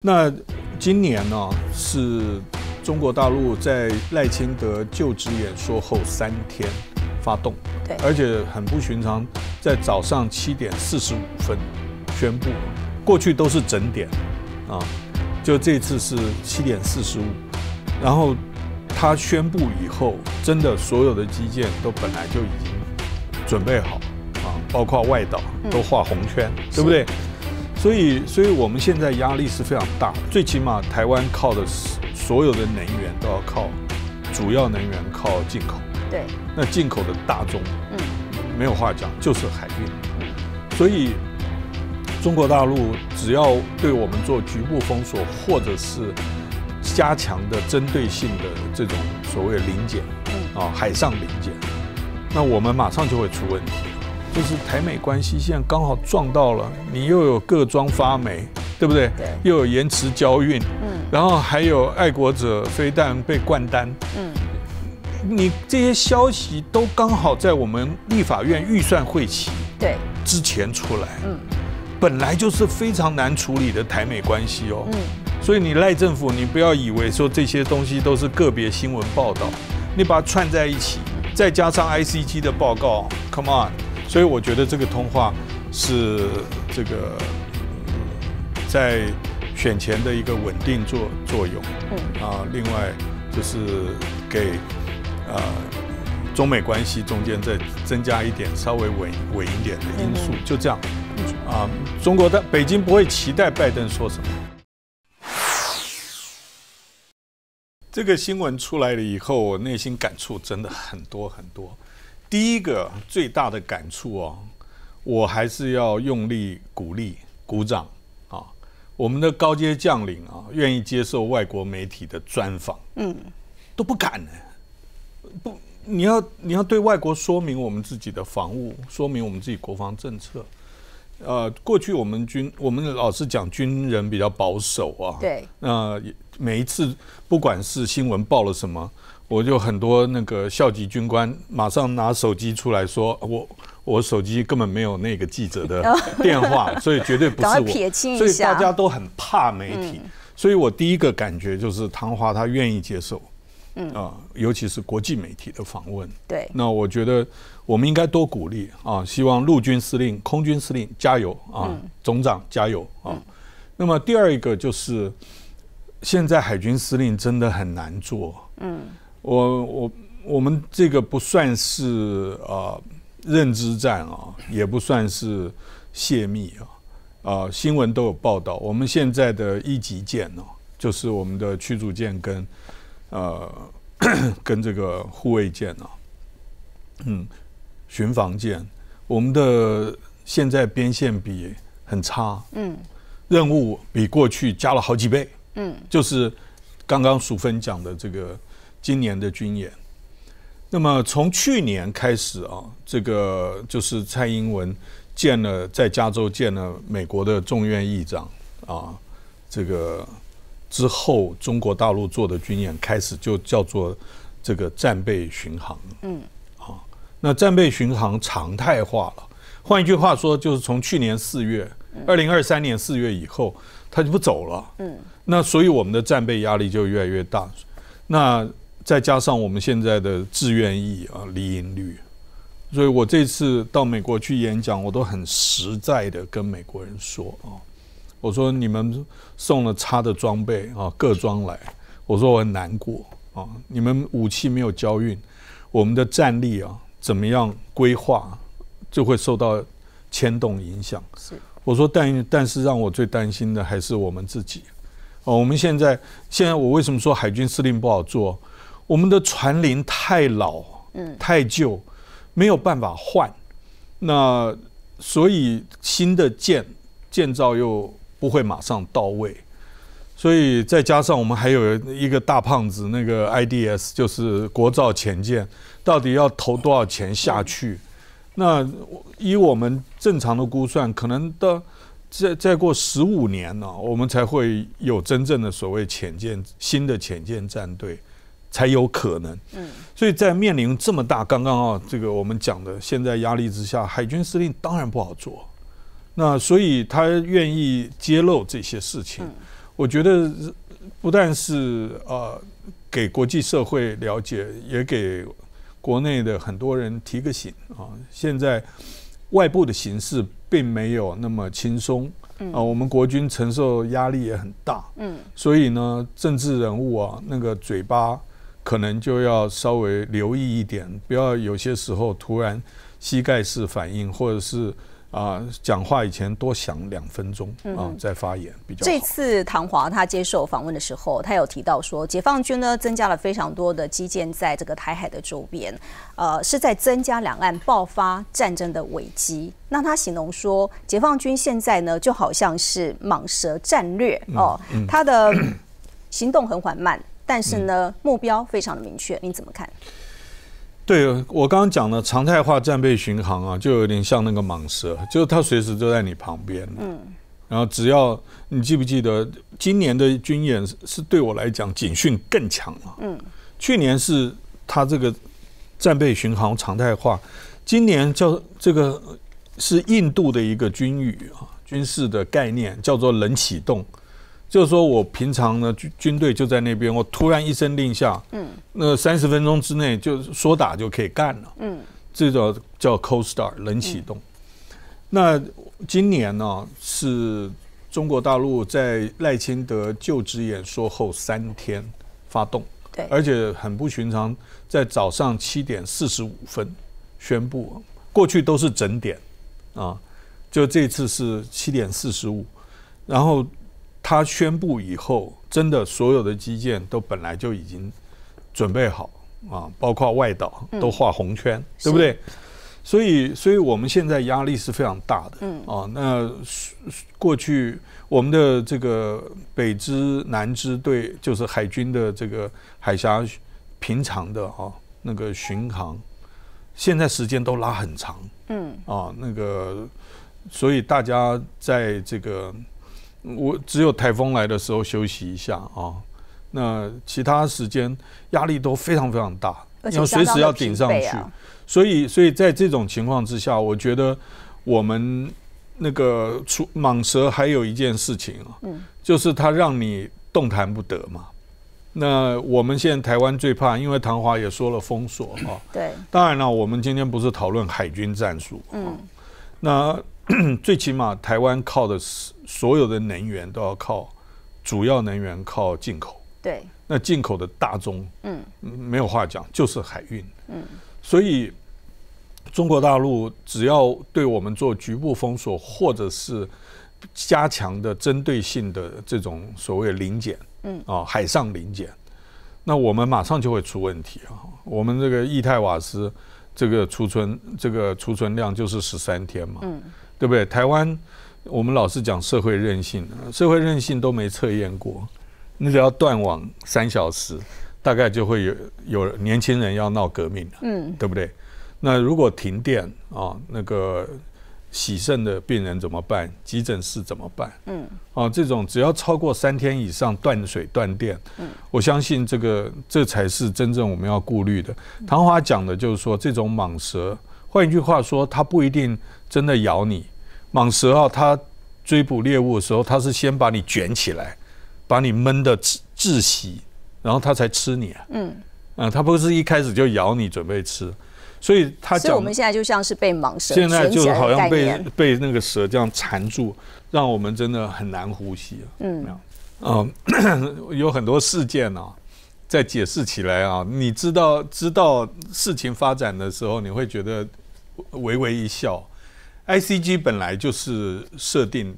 那今年呢，是中国大陆在赖清德就职演说后三天发动，对，而且很不寻常，在早上七点四十五分宣布，过去都是整点啊，就这次是七点四十五。然后他宣布以后，真的所有的基建都本来就已经准备好啊，包括外岛都画红圈，对不对？所以，所以我们现在压力是非常大。最起码，台湾靠的是所有的能源都要靠主要能源靠进口。对。那进口的大宗，嗯，没有话讲，就是海运。所以，中国大陆只要对我们做局部封锁，或者是加强的针对性的这种所谓零检，嗯啊，海上零检，那我们马上就会出问题。就是台美关系现在刚好撞到了，你又有各庄发霉，对不对？对。又有延迟交运，嗯。然后还有爱国者飞弹被灌单，嗯。你这些消息都刚好在我们立法院预算会期对之前出来，嗯。本来就是非常难处理的台美关系哦，嗯。所以你赖政府，你不要以为说这些东西都是个别新闻报道，你把它串在一起，再加上 ICG 的报告，Come on。所以我觉得这个通话是这个在选前的一个稳定作作用。嗯。啊，另外就是给啊中美关系中间再增加一点稍微稳稳一点的因素，就这样。啊，中国的北京不会期待拜登说什么。这个新闻出来了以后，我内心感触真的很多很多。第一个最大的感触哦，我还是要用力鼓励鼓掌啊！我们的高阶将领啊，愿意接受外国媒体的专访，嗯，都不敢呢。不，你要你要对外国说明我们自己的防务，说明我们自己国防政策。呃，过去我们军，我们老是讲军人比较保守啊。对。那每一次，不管是新闻报了什么。我就很多那个校级军官马上拿手机出来说：“我我手机根本没有那个记者的电话，所以绝对不是我。”所以大家都很怕媒体，所以我第一个感觉就是唐华他愿意接受，嗯啊，尤其是国际媒体的访问。对，那我觉得我们应该多鼓励啊，希望陆军司令、空军司令加油啊，总长加油啊。那么第二一个就是现在海军司令真的很难做，嗯。我我我们这个不算是啊认知战啊，也不算是泄密啊啊新闻都有报道。我们现在的一级舰呢，就是我们的驱逐舰跟呃 跟这个护卫舰啊，嗯，巡防舰。我们的现在边线比很差，嗯，任务比过去加了好几倍，嗯，就是刚刚淑芬讲的这个。今年的军演，那么从去年开始啊，这个就是蔡英文见了在加州见了美国的众院议长啊，这个之后中国大陆做的军演开始就叫做这个战备巡航，嗯，啊，那战备巡航常态化了，换一句话说，就是从去年四月，二零二三年四月以后，他就不走了，嗯，那所以我们的战备压力就越来越大，那。再加上我们现在的自愿役啊，离营率，所以我这次到美国去演讲，我都很实在的跟美国人说啊，我说你们送了差的装备啊，各装来，我说我很难过啊，你们武器没有交运，我们的战力啊，怎么样规划就会受到牵动影响。是，我说但但是让我最担心的还是我们自己，哦，我们现在现在我为什么说海军司令不好做？我们的船龄太老，嗯，太旧，没有办法换。那所以新的建建造又不会马上到位，所以再加上我们还有一个大胖子，那个 IDS 就是国造潜舰，到底要投多少钱下去？那以我们正常的估算，可能到再再过十五年呢，我们才会有真正的所谓潜舰新的潜舰战队。才有可能，所以在面临这么大刚刚啊这个我们讲的现在压力之下，海军司令当然不好做，那所以他愿意揭露这些事情，我觉得不但是呃给国际社会了解，也给国内的很多人提个醒啊。现在外部的形势并没有那么轻松，啊，我们国军承受压力也很大，嗯，所以呢，政治人物啊那个嘴巴。可能就要稍微留意一点，不要有些时候突然膝盖式反应，或者是啊，讲话以前多想两分钟啊，再发言比较好。这次唐华他接受访问的时候，他有提到说，解放军呢增加了非常多的基建，在这个台海的周边，呃，是在增加两岸爆发战争的危机。那他形容说，解放军现在呢就好像是蟒蛇战略哦，他的行动很缓慢。但是呢，目标非常的明确，你怎么看？对我刚刚讲的常态化战备巡航啊，就有点像那个蟒蛇，就它随时都在你旁边。嗯。然后，只要你记不记得，今年的军演是对我来讲警讯更强了。嗯。去年是它这个战备巡航常态化，今年叫这个是印度的一个军语啊，军事的概念叫做冷启动。就是说我平常呢，军军队就在那边，我突然一声令下，嗯，那三十分钟之内就说打就可以干了，嗯，这叫叫 cold start 冷启动。那今年呢，是中国大陆在赖清德就职演说后三天发动，对，而且很不寻常，在早上七点四十五分宣布，过去都是整点，啊，就这次是七点四十五，然后。他宣布以后，真的所有的基建都本来就已经准备好啊，包括外岛都画红圈，对不对？所以，所以我们现在压力是非常大的。嗯，啊，那过去我们的这个北支南支队，就是海军的这个海峡平常的啊那个巡航，现在时间都拉很长。嗯，啊，那个，所以大家在这个。我只有台风来的时候休息一下啊，那其他时间压力都非常非常大，要随时要顶上去，所以所以在这种情况之下，我觉得我们那个出蟒蛇还有一件事情啊，就是它让你动弹不得嘛。那我们现在台湾最怕，因为唐华也说了封锁啊。对，当然了，我们今天不是讨论海军战术，嗯，那 最起码台湾靠的是。所有的能源都要靠主要能源靠进口，对，那进口的大宗，嗯，没有话讲，就是海运，嗯，所以中国大陆只要对我们做局部封锁或者是加强的针对性的这种所谓零检，嗯，啊，海上零检，那我们马上就会出问题啊！我们这个液态瓦斯这个储存这个储存量就是十三天嘛，嗯，对不对？台湾。我们老是讲社会韧性，社会韧性都没测验过。你只要断网三小时，大概就会有有年轻人要闹革命了，嗯，对不对？那如果停电啊，那个洗肾的病人怎么办？急诊室怎么办？嗯，啊，这种只要超过三天以上断水断电，嗯，我相信这个这才是真正我们要顾虑的。唐华讲的就是说，这种蟒蛇，换一句话说，它不一定真的咬你。蟒蛇啊，它追捕猎物的时候，它是先把你卷起来，把你闷的窒窒息，然后它才吃你啊。嗯，啊，它不是一开始就咬你准备吃，所以它。所以我们现在就像是被蟒蛇。现在就好像被被那个蛇这样缠住，让我们真的很难呼吸。嗯。啊，有很多事件啊，在解释起来啊，你知道知道事情发展的时候，你会觉得微微一笑。ICG 本来就是设定，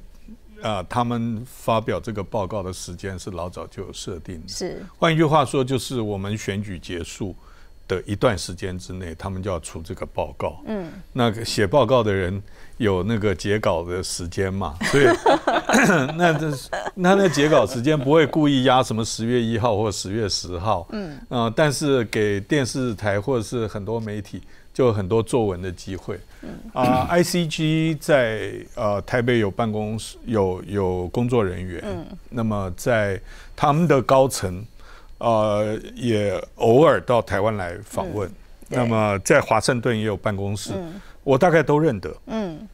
啊，他们发表这个报告的时间是老早就设定的。是换一句话说，就是我们选举结束的一段时间之内，他们就要出这个报告。嗯，那写报告的人有那个截稿的时间嘛？对，那这那那截稿时间不会故意压什么十月一号或十月十号。嗯啊，但是给电视台或者是很多媒体。就很多作文的机会，嗯，啊，ICG 在呃台北有办公室，有有工作人员，嗯，那么在他们的高层，呃，也偶尔到台湾来访问，那么在华盛顿也有办公室，我大概都认得，嗯，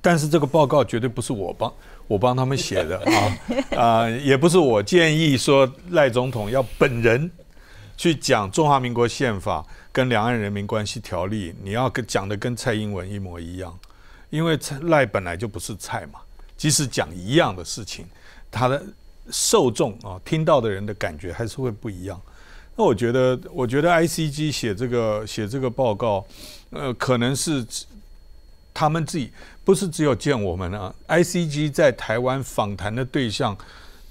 但是这个报告绝对不是我帮，我帮他们写的 啊，啊，也不是我建议说赖总统要本人去讲中华民国宪法。跟两岸人民关系条例，你要跟讲的跟蔡英文一模一样，因为赖本来就不是蔡嘛，即使讲一样的事情，他的受众啊，听到的人的感觉还是会不一样。那我觉得，我觉得 ICG 写这个写这个报告，呃，可能是他们自己不是只有见我们啊，ICG 在台湾访谈的对象，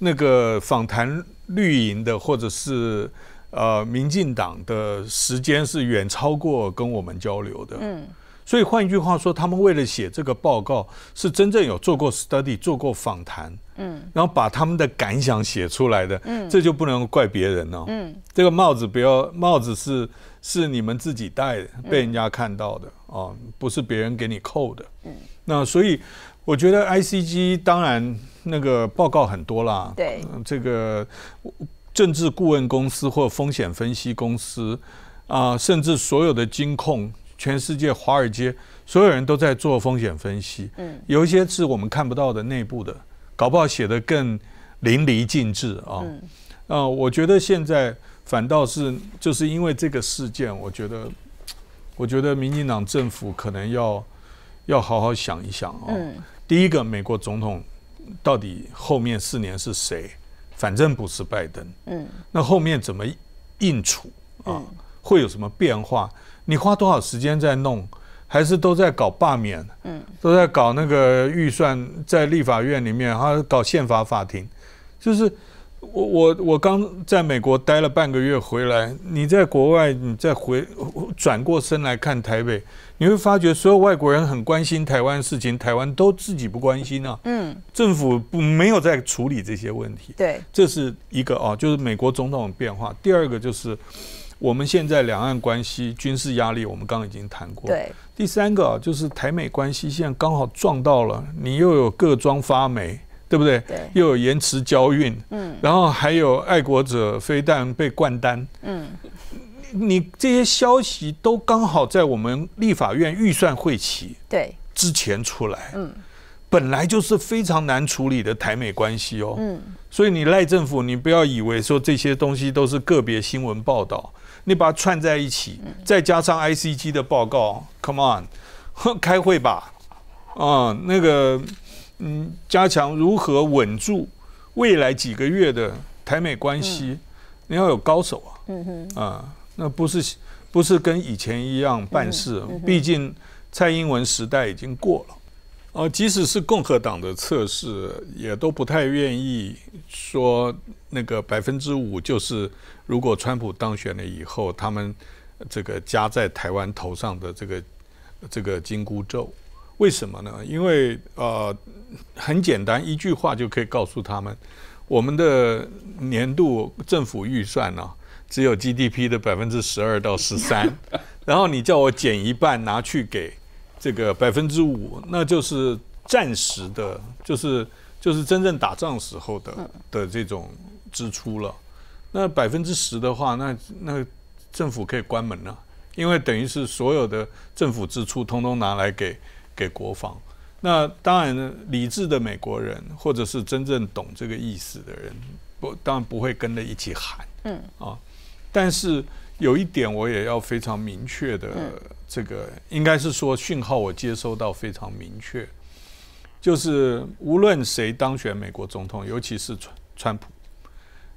那个访谈绿营的或者是。呃，民进党的时间是远超过跟我们交流的，嗯，所以换一句话说，他们为了写这个报告，是真正有做过 study、做过访谈，嗯，然后把他们的感想写出来的，嗯，这就不能怪别人了，嗯，这个帽子不要，帽子是是你们自己戴的，被人家看到的啊，不是别人给你扣的，嗯，那所以我觉得 ICG 当然那个报告很多啦，对，这个。政治顾问公司或风险分析公司，啊，甚至所有的金控，全世界华尔街，所有人都在做风险分析。嗯，有一些是我们看不到的内部的，搞不好写的更淋漓尽致啊。嗯，啊，我觉得现在反倒是就是因为这个事件，我觉得，我觉得民进党政府可能要要好好想一想啊。嗯，第一个美国总统到底后面四年是谁？反正不是拜登，嗯，那后面怎么应处啊？会有什么变化？你花多少时间在弄？还是都在搞罢免？嗯，都在搞那个预算，在立法院里面，还搞宪法法庭，就是。我我我刚在美国待了半个月回来，你在国外，你再回转过身来看台北，你会发觉所有外国人很关心台湾事情，台湾都自己不关心啊。嗯，政府不没有在处理这些问题。对，这是一个哦，就是美国总统的变化。第二个就是我们现在两岸关系军事压力，我们刚刚已经谈过。对，第三个啊，就是台美关系现在刚好撞到了，你又有各装发霉。对不对？对，又有延迟交运，嗯，然后还有爱国者非但被灌单，嗯，你这些消息都刚好在我们立法院预算会期对之前出来，嗯，本来就是非常难处理的台美关系哦，嗯，所以你赖政府，你不要以为说这些东西都是个别新闻报道，你把它串在一起，再加上 ICG 的报告，Come on，开会吧，啊，那个。嗯，加强如何稳住未来几个月的台美关系，你要有高手啊！嗯哼，啊，那不是不是跟以前一样办事，毕竟蔡英文时代已经过了。哦，即使是共和党的测试，也都不太愿意说那个百分之五，就是如果川普当选了以后，他们这个加在台湾头上的这个这个紧箍咒，为什么呢？因为呃。很简单，一句话就可以告诉他们：我们的年度政府预算呢，只有 GDP 的百分之十二到十三。然后你叫我减一半拿去给这个百分之五，那就是暂时的，就是就是真正打仗时候的的这种支出了。那百分之十的话，那那政府可以关门了，因为等于是所有的政府支出通通拿来给给国防。那当然，理智的美国人，或者是真正懂这个意思的人，不当然不会跟着一起喊，嗯啊。但是有一点，我也要非常明确的，这个应该是说讯号我接收到非常明确，就是无论谁当选美国总统，尤其是川川普，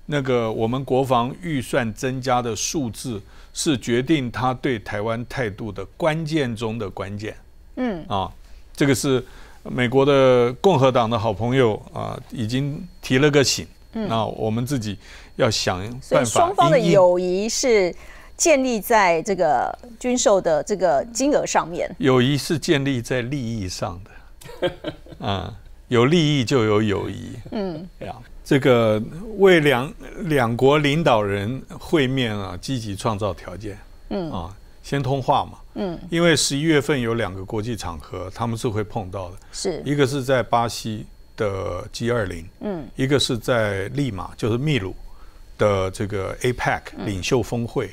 那个我们国防预算增加的数字是决定他对台湾态度的关键中的关键，嗯啊。这个是美国的共和党的好朋友啊，已经提了个醒。嗯，那我们自己要想办法。双方的友谊是建立在这个军售的这个金额上面。友谊是建立在利益上的，啊，有利益就有友谊。嗯，这个为两两国领导人会面啊，积极创造条件。嗯，啊。先通话嘛，嗯，因为十一月份有两个国际场合，他们是会碰到的，是，一个是在巴西的 G 二零，嗯，一个是在利马，就是秘鲁的这个 APEC 领袖峰会，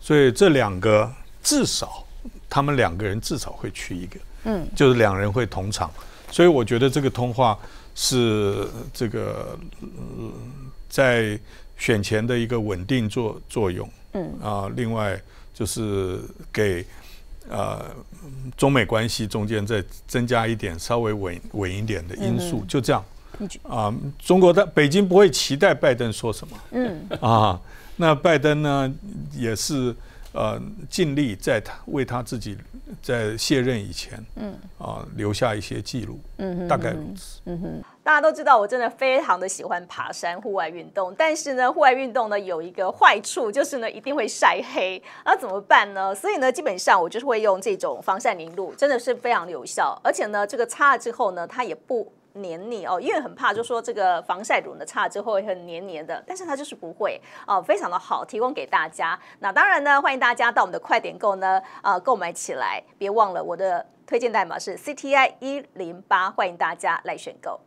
所以这两个至少他们两个人至少会去一个，嗯，就是两人会同场，所以我觉得这个通话是这个在选前的一个稳定作作用，嗯，啊，另外。就是给呃中美关系中间再增加一点稍微稳稳一点的因素，就这样。啊，中国的北京不会期待拜登说什么。嗯。啊，那拜登呢也是呃尽力在他为他自己在卸任以前，嗯啊留下一些记录。嗯，大概如此。嗯哼。大家都知道，我真的非常的喜欢爬山、户外运动，但是呢，户外运动呢有一个坏处，就是呢一定会晒黑，那怎么办呢？所以呢，基本上我就是会用这种防晒凝露，真的是非常有效，而且呢，这个擦了之后呢，它也不黏腻哦，因为很怕就说这个防晒乳呢擦了之后会很黏黏的，但是它就是不会哦，非常的好，提供给大家。那当然呢，欢迎大家到我们的快点购呢，呃，购买起来，别忘了我的推荐代码是 C T I 一零八，欢迎大家来选购。